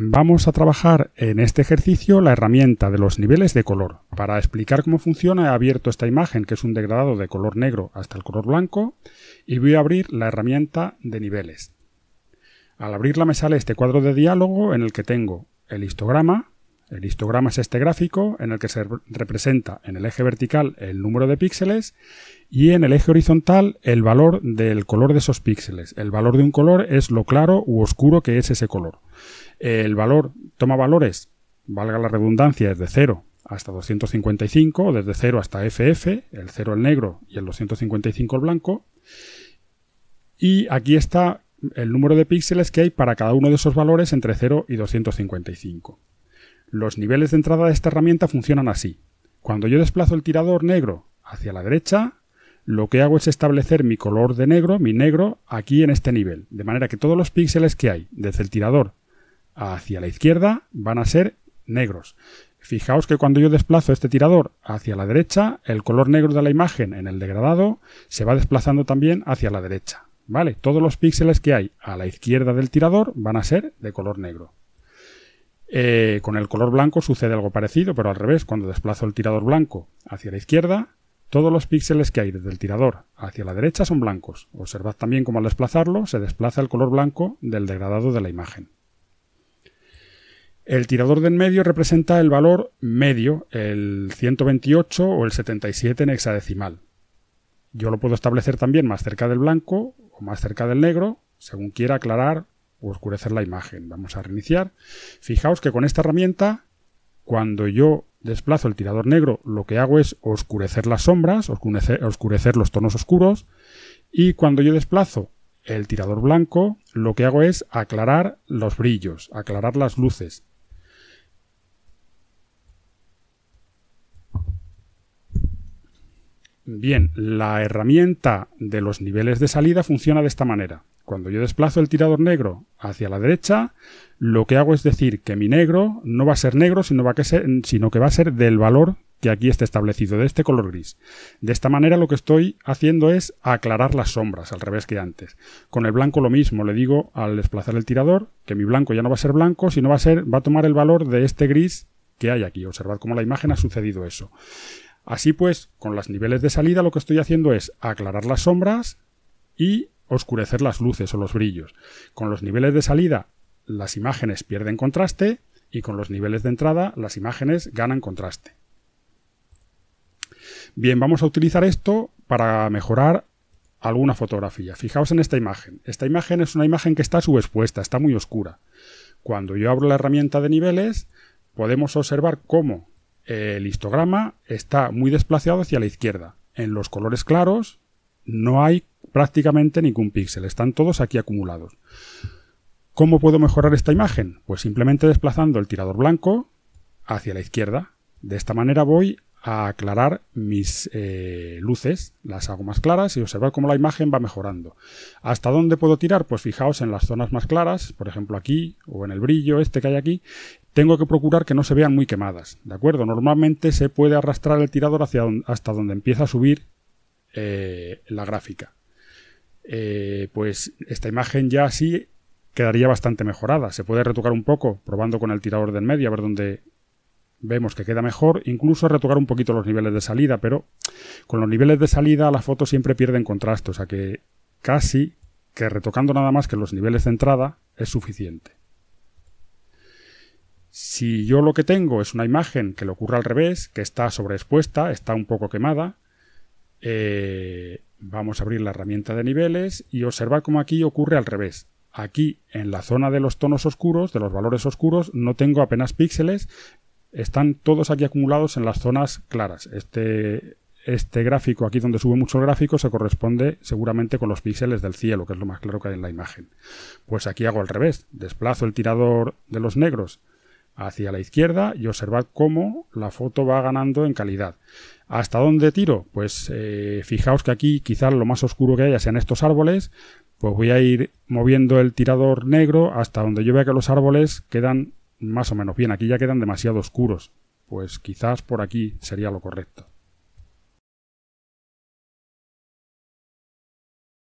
Vamos a trabajar en este ejercicio la herramienta de los niveles de color. Para explicar cómo funciona he abierto esta imagen que es un degradado de color negro hasta el color blanco y voy a abrir la herramienta de niveles. Al abrirla me sale este cuadro de diálogo en el que tengo el histograma. El histograma es este gráfico en el que se representa en el eje vertical el número de píxeles y en el eje horizontal el valor del color de esos píxeles. El valor de un color es lo claro u oscuro que es ese color. El valor toma valores, valga la redundancia, desde 0 hasta 255, desde 0 hasta FF, el 0 el negro y el 255 el blanco. Y aquí está el número de píxeles que hay para cada uno de esos valores entre 0 y 255. Los niveles de entrada de esta herramienta funcionan así. Cuando yo desplazo el tirador negro hacia la derecha, lo que hago es establecer mi color de negro, mi negro, aquí en este nivel, de manera que todos los píxeles que hay desde el tirador hacia la izquierda van a ser negros. Fijaos que cuando yo desplazo este tirador hacia la derecha, el color negro de la imagen en el degradado se va desplazando también hacia la derecha. ¿Vale? Todos los píxeles que hay a la izquierda del tirador van a ser de color negro. Eh, con el color blanco sucede algo parecido, pero al revés, cuando desplazo el tirador blanco hacia la izquierda, todos los píxeles que hay desde el tirador hacia la derecha son blancos. Observad también cómo al desplazarlo se desplaza el color blanco del degradado de la imagen. El tirador del medio representa el valor medio, el 128 o el 77 en hexadecimal. Yo lo puedo establecer también más cerca del blanco o más cerca del negro, según quiera aclarar o oscurecer la imagen. Vamos a reiniciar. Fijaos que con esta herramienta, cuando yo desplazo el tirador negro, lo que hago es oscurecer las sombras, oscurecer, oscurecer los tonos oscuros, y cuando yo desplazo el tirador blanco, lo que hago es aclarar los brillos, aclarar las luces. Bien, la herramienta de los niveles de salida funciona de esta manera. Cuando yo desplazo el tirador negro hacia la derecha, lo que hago es decir que mi negro no va a ser negro, sino, que va a ser del valor que aquí está establecido, de este color gris. De esta manera lo que estoy haciendo es aclarar las sombras, al revés que antes. Con el blanco lo mismo, le digo al desplazar el tirador que mi blanco ya no va a ser blanco, sino va a ser, va a tomar el valor de este gris que hay aquí. Observad cómo la imagen ha sucedido eso. Así pues, con los niveles de salida lo que estoy haciendo es aclarar las sombras y oscurecer las luces o los brillos. Con los niveles de salida las imágenes pierden contraste y con los niveles de entrada las imágenes ganan contraste. Bien, vamos a utilizar esto para mejorar alguna fotografía. Fijaos en esta imagen. Esta imagen es una imagen que está subexpuesta, está muy oscura. Cuando yo abro la herramienta de niveles, podemos observar cómo el histograma está muy desplazado hacia la izquierda. En los colores claros no hay prácticamente ningún píxel, están todos aquí acumulados. ¿Cómo puedo mejorar esta imagen? Pues simplemente desplazando el tirador blanco hacia la izquierda. De esta manera voy a aclarar mis eh, luces, las hago más claras y observar cómo la imagen va mejorando. ¿Hasta dónde puedo tirar? Pues fijaos en las zonas más claras, por ejemplo aquí o en el brillo este que hay aquí, tengo que procurar que no se vean muy quemadas, ¿de acuerdo? Normalmente se puede arrastrar el tirador hacia hasta donde empieza a subir eh, la gráfica. Eh, pues esta imagen ya así quedaría bastante mejorada. Se puede retocar un poco probando con el tirador del medio a ver dónde vemos que queda mejor. Incluso retocar un poquito los niveles de salida, pero con los niveles de salida la foto siempre pierden contraste, o sea que casi que retocando nada más que los niveles de entrada es suficiente. Si yo lo que tengo es una imagen que le ocurre al revés, que está sobreexpuesta, está un poco quemada, eh, vamos a abrir la herramienta de niveles y observar cómo aquí ocurre al revés. Aquí, en la zona de los tonos oscuros, de los valores oscuros, no tengo apenas píxeles, están todos aquí acumulados en las zonas claras. Este, este gráfico, aquí donde sube mucho el gráfico, se corresponde seguramente con los píxeles del cielo, que es lo más claro que hay en la imagen. Pues aquí hago al revés, desplazo el tirador de los negros hacia la izquierda y observad cómo la foto va ganando en calidad. ¿Hasta dónde tiro? Pues eh, fijaos que aquí quizás lo más oscuro que haya sean estos árboles, pues voy a ir moviendo el tirador negro hasta donde yo vea que los árboles quedan más o menos bien. Aquí ya quedan demasiado oscuros. Pues quizás por aquí sería lo correcto.